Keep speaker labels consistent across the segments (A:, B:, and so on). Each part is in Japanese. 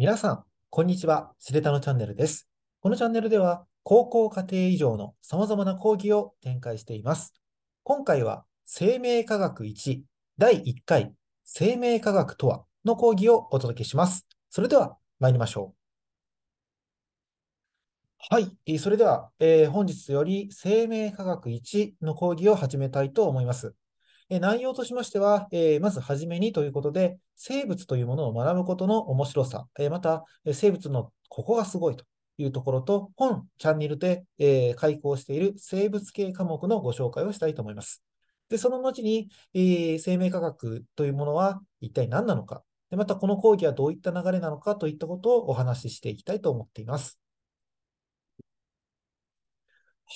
A: 皆さん、こんにちは。スレタのチャンネルです。このチャンネルでは、高校家庭以上の様々な講義を展開しています。今回は、生命科学1、第1回、生命科学とはの講義をお届けします。それでは、参りましょう。はい。それでは、えー、本日より生命科学1の講義を始めたいと思います。内容としましては、まずはじめにということで、生物というものを学ぶことの面白さ、また生物のここがすごいというところと、本チャンネルで開講している生物系科目のご紹介をしたいと思います。で、その後に、生命科学というものは一体何なのか、またこの講義はどういった流れなのかといったことをお話ししていきたいと思っています。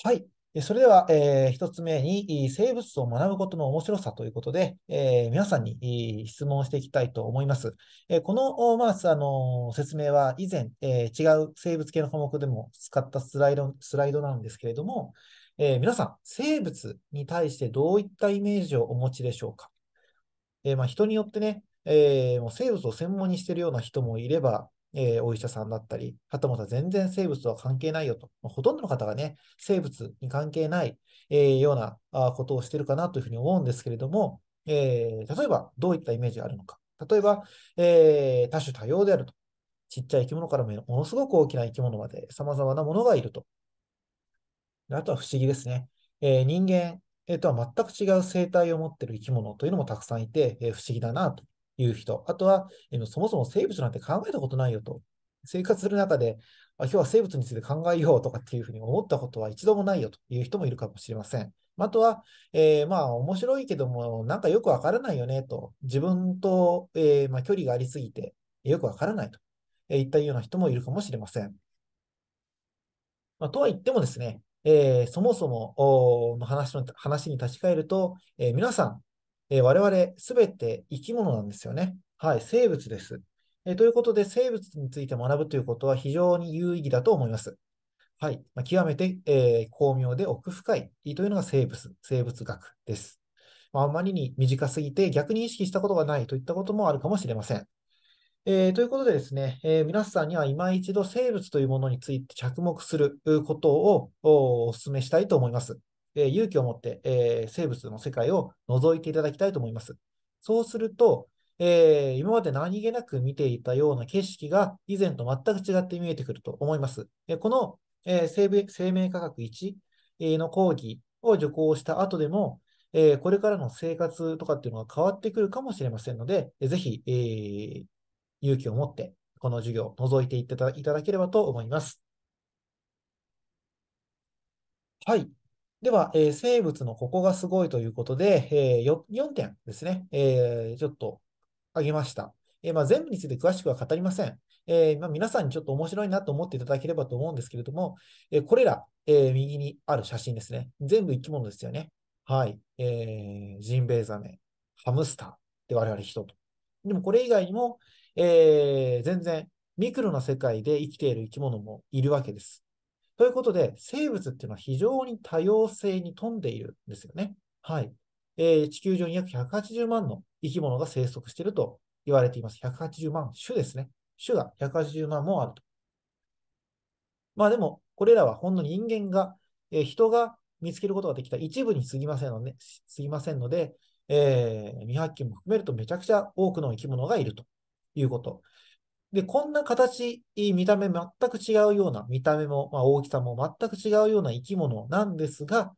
A: はい。それでは、えー、1つ目に生物を学ぶことの面白さということで、えー、皆さんに質問していきたいと思います。えー、この、まあ、あの説明は以前、え違う生物系の科目でも使ったスライドスライドなんですけれども、え皆さん、生物に対してどういったイメージをお持ちでしょうか。えまあ、人によってね、えもう生物を専門にしているような人もいれば、えー、お医者さんだったり、はたまた全然生物とは関係ないよと、まあ、ほとんどの方がね、生物に関係ない、えー、ようなあことをしてるかなというふうに思うんですけれども、えー、例えばどういったイメージがあるのか。例えば、えー、多種多様であると。ちっちゃい生き物からものすごく大きな生き物まで様々なものがいると。あとは不思議ですね。えー、人間、えー、とは全く違う生態を持っている生き物というのもたくさんいて、えー、不思議だなという人、あとは、えー、そもそも生物なんて考えたことないよと、生活する中で、今日は生物について考えようとかっていうふうに思ったことは一度もないよという人もいるかもしれません。あとは、えー、まあ、面白いけども、なんかよくわからないよねと、自分と、えー、まあ、距離がありすぎて、よくわからないと、えー、いったような人もいるかもしれません。まあ、とは言ってもですね、えー、そもそもの話の話に立ち返ると、え皆さん、えー、我々すべて生き物なんですよね。はい、生物です。えー、ということで、生物について学ぶということは非常に有意義だと思います。はい、まあ、極めて、えー、巧妙で奥深いというのが生物、生物学です。まあ、あまりに短すぎて逆に意識したことがないといったこともあるかもしれません。えー、ということでですね、えー、皆さんには今一度生物というものについて着目することをお勧めしたいと思います。え勇気を持って、え生物の世界を覗いていただきたいと思います。そうすると、えー、今まで何気なく見ていたような景色が以前と全く違って見えてくると思います。でこの、えー、生命科学1の講義を受講した後でも、えー、これからの生活とかっていうのが変わってくるかもしれませんので、ぜひ、えー、勇気を持ってこの授業を覗いていただければと思います。はい。では、えー、生物のここがすごいということで、えー、4, 点ですね、えー、ちょっと挙げました。えまあ、全部について詳しくは語りません。えまあ、皆さんにちょっと面白いなと思っていただければと思うんですけれども、えこれら、え右にある写真ですね。全部生き物ですよね。はい。えジンベエザメ、ハムスターで我々人と。でもこれ以外にも、え全然ミクロな世界で生きている生き物もいるわけです。ということで、生物っていうのは非常に多様性に富んでいるんですよね。はい。えー、地球上に約180万の生き物が生息していると言われています。180万種ですね。種が180万もあると。まあでも、これらはほんの人間が、えー、人が見つけることができた一部に過ぎませんので、過ぎませんので、えー、未発見も含めるとめちゃくちゃ多くの生き物がいるということ。で、こんな形、見た目全く違うような、見た目も、まあ、大きさも全く違うような生き物なんですが、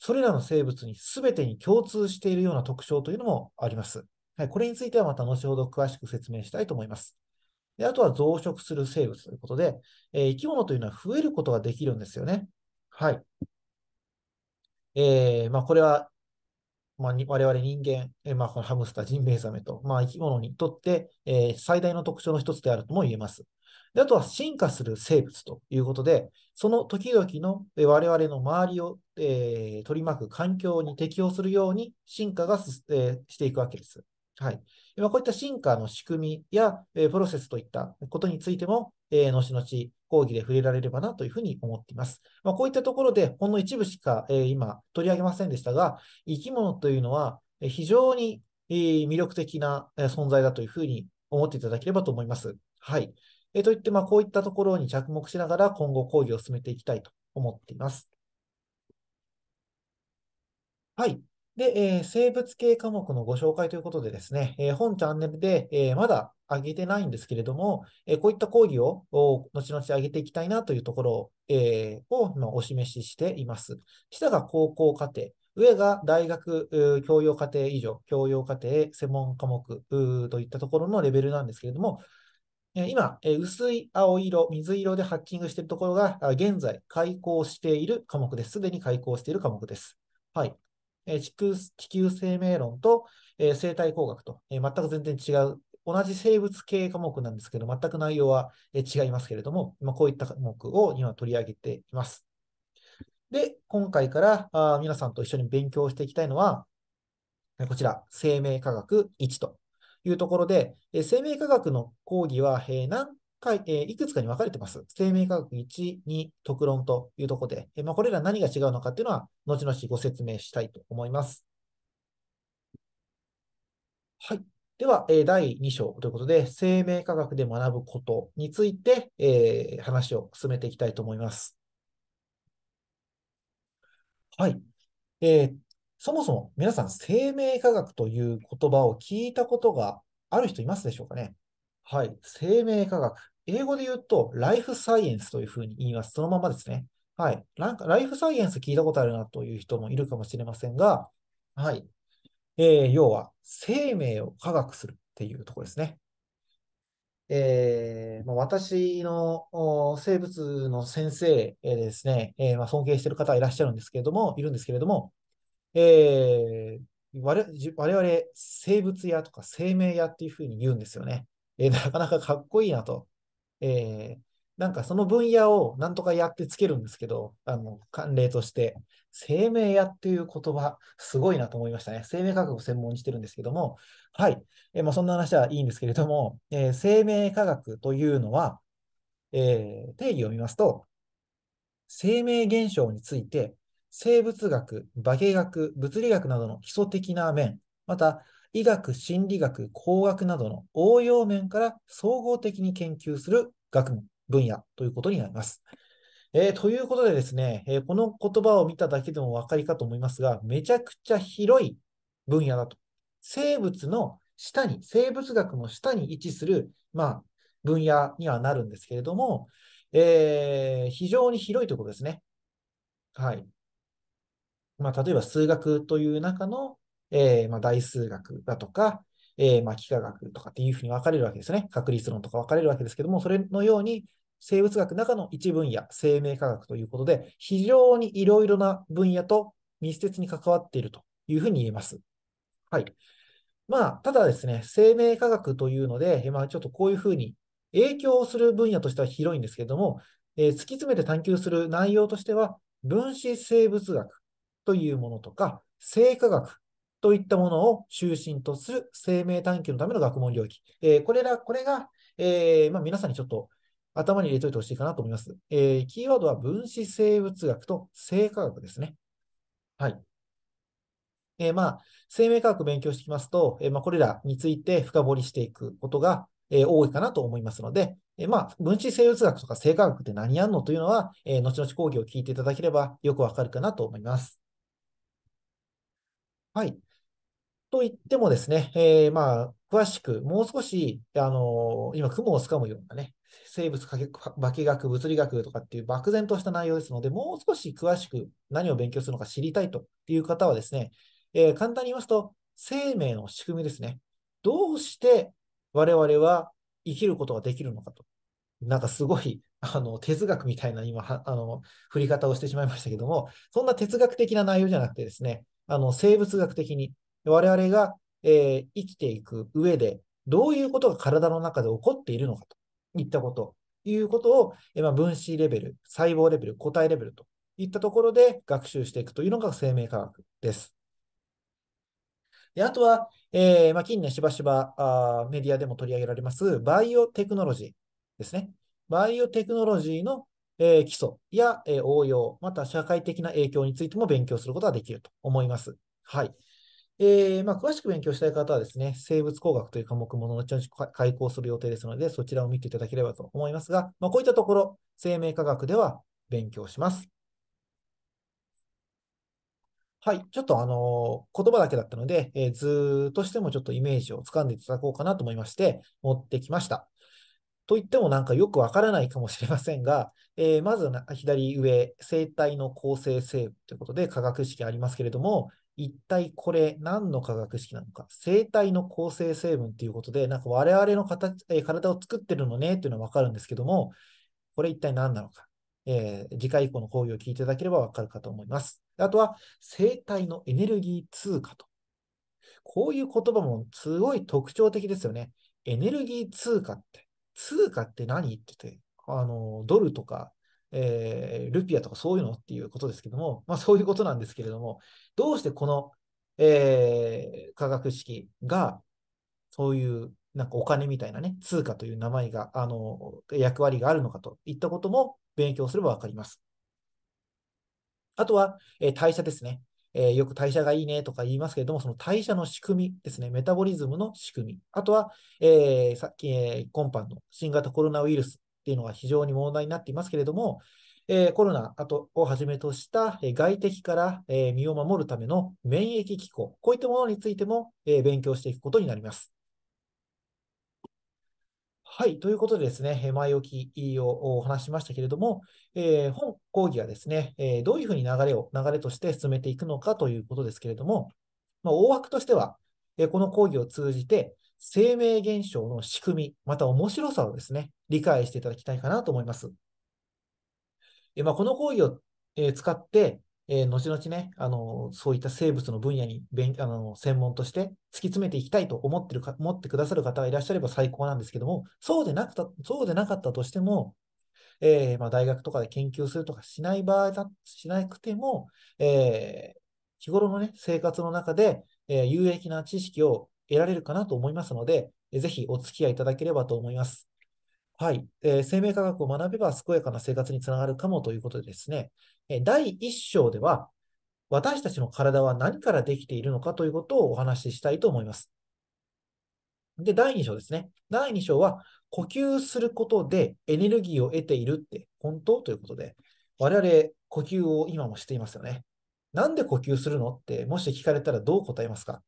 A: それらの生物に全てに共通しているような特徴というのもあります。はい、これについてはまた後ほど詳しく説明したいと思います。であとは増殖する生物ということで、えー、生き物というのは増えることができるんですよね。はい。えー、まあ、これはまあ、我々人間、えまあ、このハムスター、ジンベエザメと、まあ、生き物にとって、えー、最大の特徴の一つであるとも言えます。であとは進化する生物ということで、その時々の我々の周りを、えー、取り巻く環境に適応するように進化がす、えー、していくわけです。はい、こういった進化の仕組みや、えー、プロセスといったことについても、えー、後々講義で触れられればなというふうに思っています。まあ、こういったところで、ほんの一部しか、えー、今取り上げませんでしたが、生き物というのは非常に、えー、魅力的な存在だというふうに思っていただければと思います。はい。えー、といって、まあ、こういったところに着目しながら今後講義を進めていきたいと思っています。はい。で、えー、生物系科目のご紹介ということでですね、えー、本チャンネルで、えー、まだ上げてないんですけれども、えこういった講義を後々上げていきたいなというところえを今お示ししています。下が高校課程。上が大学教養課程以上、教養課程専門科目といったところのレベルなんですけれども、今、薄い青色、水色でハッキングしているところが、現在開校している科目です。すでに開校している科目です。はい。地球生命論と生態工学と全く全然違う同じ生物系科目なんですけど、全く内容は違いますけれども、まこういった科目を今取り上げています。で、今回からあ皆さんと一緒に勉強していきたいのは、こちら、生命科学1というところで、生命科学の講義は何回、いくつかに分かれてます。生命科学1、2、特論というところで、まこれら何が違うのかっていうのは、後々ご説明したいと思います。はい。では、え第2章ということで、生命科学で学ぶことについて、えー、話を進めていきたいと思います。はい。えー、そもそも皆さん、生命科学という言葉を聞いたことがある人いますでしょうかねはい。生命科学。英語で言うと、ライフサイエンスというふうに言います。そのままですね。はい。なんか、ライフサイエンス聞いたことあるなという人もいるかもしれませんが、はい。えー、要は生命を科学するっていうところですね。えーまあ、私の生物の先生でですね、えーまあ、尊敬している方いらっしゃるんですけれども、いるんですけれども、えー、我我々生物屋とか生命屋っていうふうに言うんですよね。えー、なかなかかっこいいなと。えー、なんかその分野をなんとかやってつけるんですけど、あの、慣例として、生命屋っていう言葉、すごいなと思いましたね。生命科学を専門にしてるんですけども、はい。えまあ、そんな話はいいんですけれども、えー、生命科学というのは、えー、定義を見ますと、生命現象について、生物学、化学、物理学などの基礎的な面、また、医学、心理学、工学などの応用面から総合的に研究する学問分野ということになります。えー、ということでですね、えー、この言葉を見ただけでもお分かりかと思いますが、めちゃくちゃ広い分野だと。生物の下に、生物学の下に位置する、まあ、分野にはなるんですけれども、えー、非常に広いということですね。はい。まあ、例えば数学という中の、えー、まあ、大数学だとか、えー、まあ、幾何学とかっていうふうに分かれるわけですね。確率論とか分かれるわけですけども、それのように、生物学の中の一分野、生命科学ということで、非常にいろいろな分野と密接に関わっているというふうに言えます。はい。まあ、ただですね、生命科学というので、まあ、ちょっとこういうふうに影響する分野としては広いんですけれども、えー、突き詰めて探求する内容としては、分子生物学というものとか、生化学といったものを中心とする生命探求のための学問領域。えー、これら、これが、えー、まあ、皆さんにちょっと頭に入れておいてほしいかなと思います。えー、キーワードは分子生物学と生化学ですね。はい。えー、まあ、生命科学勉強してきますと、えー、まあ、これらについて深掘りしていくことが、えー、多いかなと思いますので、えまあ、分子生物学とか生化学って何やんのというのは、え後々講義を聞いていただければよくわかるかなと思います。はい。と言ってもですね、えー、まあ、詳しく、もう少し、あのー、今、雲を掴むようなね、生物化学、物理学とかっていう漠然とした内容ですので、もう少し詳しく何を勉強するのか知りたいという方はですね、えー、簡単に言いますと、生命の仕組みですね。どうして我々は生きることができるのかと。なんかすごい、あの、哲学みたいな今、あの、振り方をしてしまいましたけども、そんな哲学的な内容じゃなくてですね、あの、生物学的に我々が、えー、生きていく上で、どういうことが体の中で起こっているのかといったこと、いうことを、えー、まあ、分子レベル、細胞レベル、個体レベルといったところで学習していくというのが生命科学です。であとは、えー、まあ、近年しばしばあメディアでも取り上げられますバイオテクノロジーですね。バイオテクノロジーの、えー、基礎や、えー、応用、また社会的な影響についても勉強することができると思います。はい。えーまあ、詳しく勉強したい方はですね、生物工学という科目も後々開講する予定ですので、そちらを見ていただければと思いますが、まあ、こういったところ、生命科学では勉強します。はい。ちょっとあのー、言葉だけだったので、えー、図としてもちょっとイメージをつかんでいただこうかなと思いまして、持ってきました。と言ってもなんかよくわからないかもしれませんが、えー、まず左上、生体の構成成分ということで科学式ありますけれども、一体これ何の化学式なのか、生体の構成成分ということで、なんか我々の形、体を作ってるのねっていうのは分かるんですけども、これ一体何なのか、えー、次回以降の講義を聞いていただければ分かるかと思います。あとは、生体のエネルギー通貨と。こういう言葉もすごい特徴的ですよね。エネルギー通貨って、通貨って何って言って、あの、ドルとかえー、ルピアとかそういうのっていうことですけども、まあ、そういうことなんですけれども、どうしてこの、えー、化学式が、そういうなんかお金みたいなね、通貨という名前が、あの、役割があるのかといったことも勉強すればわかります。あとは、えー、代謝ですね。えー、よく代謝がいいねとか言いますけれども、その代謝の仕組みですね、メタボリズムの仕組み。あとは、えー、さっき、えー、今般の新型コロナウイルスっていうのが非常に問題になっていますけれども、えー、コロナをはじめとした外敵から身を守るための免疫機構、こういったものについても勉強していくことになります。はい。ということでですね、前置きをお話しましたけれども、えー、本講義はですね、えどういうふうに流れを、流れとして進めていくのかということですけれども、まあ、大枠としては、えこの講義を通じて、生命現象の仕組み、また面白さをですね、理解していただきたいかなと思います。えまあ、この講義を、え使って、え後々ね、あのそういった生物の分野に勉あの専門として突き詰めていきたいと思ってるか思ってくださる方がいらっしゃれば最高なんですけども、そうでなくたそうでなかったとしても、えー、まあ、大学とかで研究するとかしない場合だ、しなくても、えー、日頃の、ね、生活の中で、えー、有益な知識を得られるかなと思いますので、ぜひお付き合いいただければと思います。はい。えー、生命科学を学べば健やかな生活につながるかもということでですね、え第1章では、私たちの体は何からできているのかということをお話ししたいと思います。で、第2章ですね。第2章は、呼吸することでエネルギーを得ているって本当ということで、我々、呼吸を今もしていますよね。なんで呼吸するのって、もし聞かれたらどう答えますか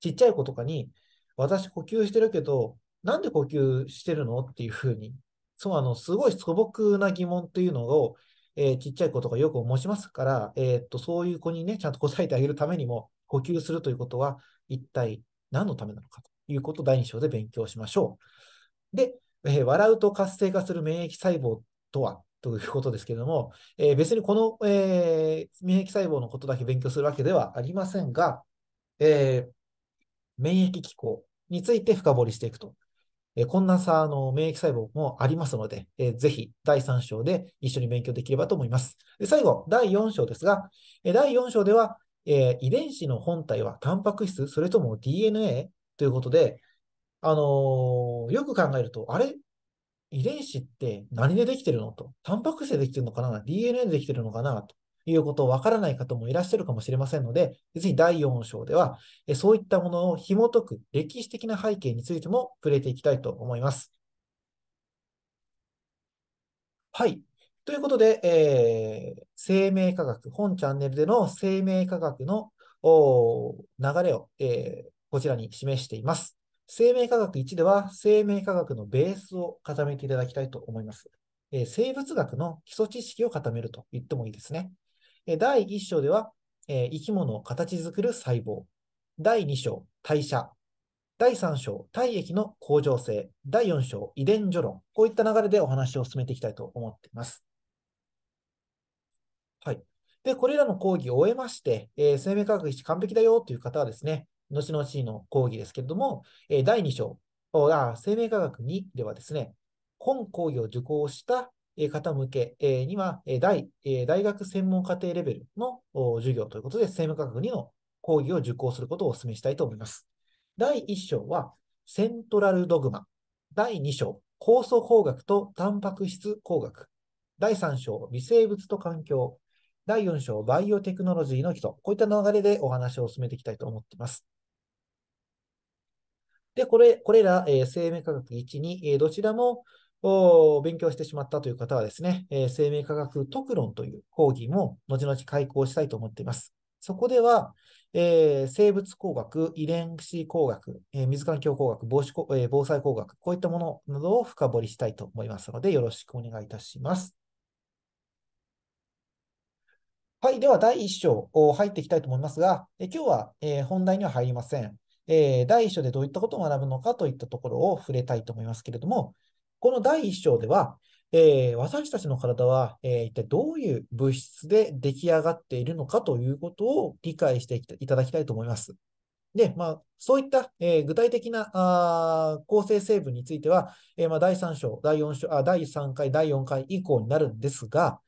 A: ちっちゃい子とかに、私呼吸してるけど、なんで呼吸してるのっていうふうに、そあの、すごい素朴な疑問というのを、えー、ちっちゃい子とかよく申しますから、えー、っと、そういう子にね、ちゃんと答えてあげるためにも、呼吸するということは、一体何のためなのかということを第2章で勉強しましょう。で、えー、笑うと活性化する免疫細胞とはということですけれども、えー、別にこの、えー、免疫細胞のことだけ勉強するわけではありませんが、えー、免疫機構について深掘りしていくと。えこんなさ、の、免疫細胞もありますので、えぜひ第3章で一緒に勉強できればと思います。で最後、第4章ですが、え第4章では、え遺伝子の本体はタンパク質、それとも DNA ということで、あのー、よく考えると、あれ遺伝子って何でできてるのと。タンパク質でできてるのかな ?DNA でできてるのかなということをわからない方もいらっしゃるかもしれませんので、ぜひ第4章では、そういったものを紐解く歴史的な背景についても触れていきたいと思います。はい。ということで、えー、生命科学、本チャンネルでの生命科学の流れを、えー、こちらに示しています。生命科学1では生命科学のベースを固めていただきたいと思います。え生物学の基礎知識を固めると言ってもいいですね。第1章では、えー、生き物を形作る細胞。第2章、代謝。第3章、体液の恒常性。第4章、遺伝序論。こういった流れでお話を進めていきたいと思っています。はい。で、これらの講義を終えまして、えー、生命科学一完璧だよという方はですね、後々の講義ですけれども、えー、第2章、が生命科学2ではですね、本講義を受講した方向けには、大大学専門課程レベルの授業ということで、政務科学2の講義を受講することをお勧めしたいと思います。第1章は、セントラルドグマ。第2章、酵素工学とタンパク質工学。第3章、微生物と環境。第4章、バイオテクノロジーの人。こういった流れでお話を進めていきたいと思っています。で、これ、これら、えー、生命科学1、2、えー、どちらも、勉強してしまったという方はですね、えー、生命科学特論という講義も後々開講したいと思っています。そこでは、えー、生物工学、遺伝子工学、えー、水環境工学防止えー、防災工学、こういったものなどを深掘りしたいと思いますので、よろしくお願いいたします。はい。では、第1章を入っていきたいと思いますが、え今日は、え本題には入りません。え第1章でどういったことを学ぶのかといったところを触れたいと思いますけれども、この第1章では、えー、私たちの体は、えー、一体どういう物質で出来上がっているのかということを理解していただきたいと思います。で、まあ、そういった、えー、具体的なあ構成成分については、えまあ、第3章、第4章あ、第3回、第4回以降になるんですが、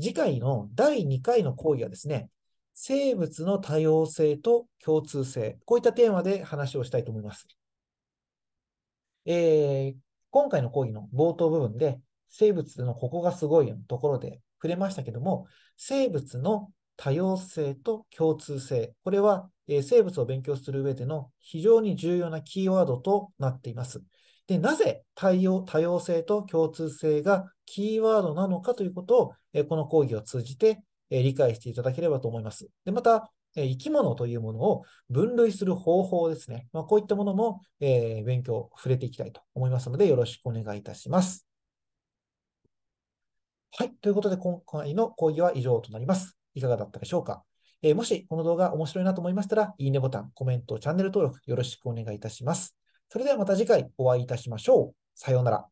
A: 次回の第2回の講義はですね、生物の多様性と共通性、こういったテーマで話をしたいと思います。えー、今回の講義の冒頭部分で、生物のここがすごいよのところで触れましたけども、生物の多様性と共通性、これは生物を勉強する上での非常に重要なキーワードとなっています。で、なぜ多様多様性と共通性がキーワードなのかということを、この講義を通じて理解していただければと思います。で、また、え生き物というものを分類する方法ですね。まあ、こういったものも、えー、勉強、触れていきたいと思いますので、よろしくお願いいたします。はい。ということで、今回の講義は以上となります。いかがだったでしょうか、えー、もし、この動画面白いなと思いましたら、いいねボタン、コメント、チャンネル登録、よろしくお願いいたします。それではまた次回お会いいたしましょう。さようなら。